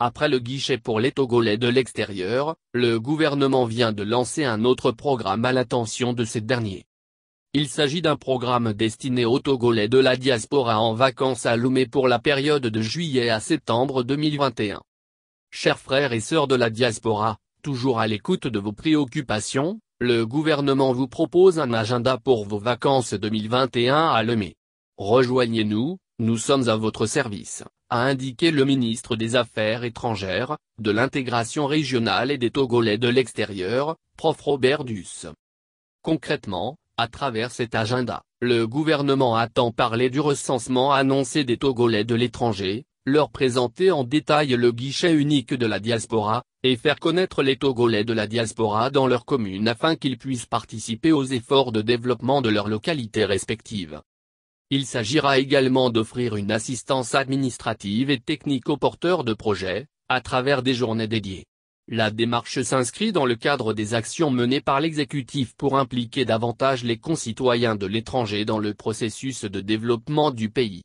Après le guichet pour les Togolais de l'extérieur, le gouvernement vient de lancer un autre programme à l'attention de ces derniers. Il s'agit d'un programme destiné aux Togolais de la diaspora en vacances à Lomé pour la période de juillet à septembre 2021. Chers frères et sœurs de la diaspora, toujours à l'écoute de vos préoccupations, le gouvernement vous propose un agenda pour vos vacances 2021 à Lomé. Rejoignez-nous, nous sommes à votre service, a indiqué le ministre des Affaires étrangères, de l'intégration régionale et des Togolais de l'extérieur, prof Robert Duss. Concrètement, à travers cet agenda, le gouvernement attend parler du recensement annoncé des Togolais de l'étranger, leur présenter en détail le guichet unique de la diaspora, et faire connaître les Togolais de la diaspora dans leur commune afin qu'ils puissent participer aux efforts de développement de leurs localités respectives. Il s'agira également d'offrir une assistance administrative et technique aux porteurs de projets, à travers des journées dédiées. La démarche s'inscrit dans le cadre des actions menées par l'exécutif pour impliquer davantage les concitoyens de l'étranger dans le processus de développement du pays.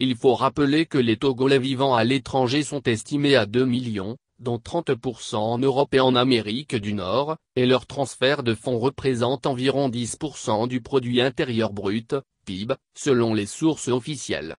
Il faut rappeler que les Togolais vivants à l'étranger sont estimés à 2 millions, dont 30% en Europe et en Amérique du Nord, et leur transfert de fonds représente environ 10% du produit intérieur brut, PIB, selon les sources officielles.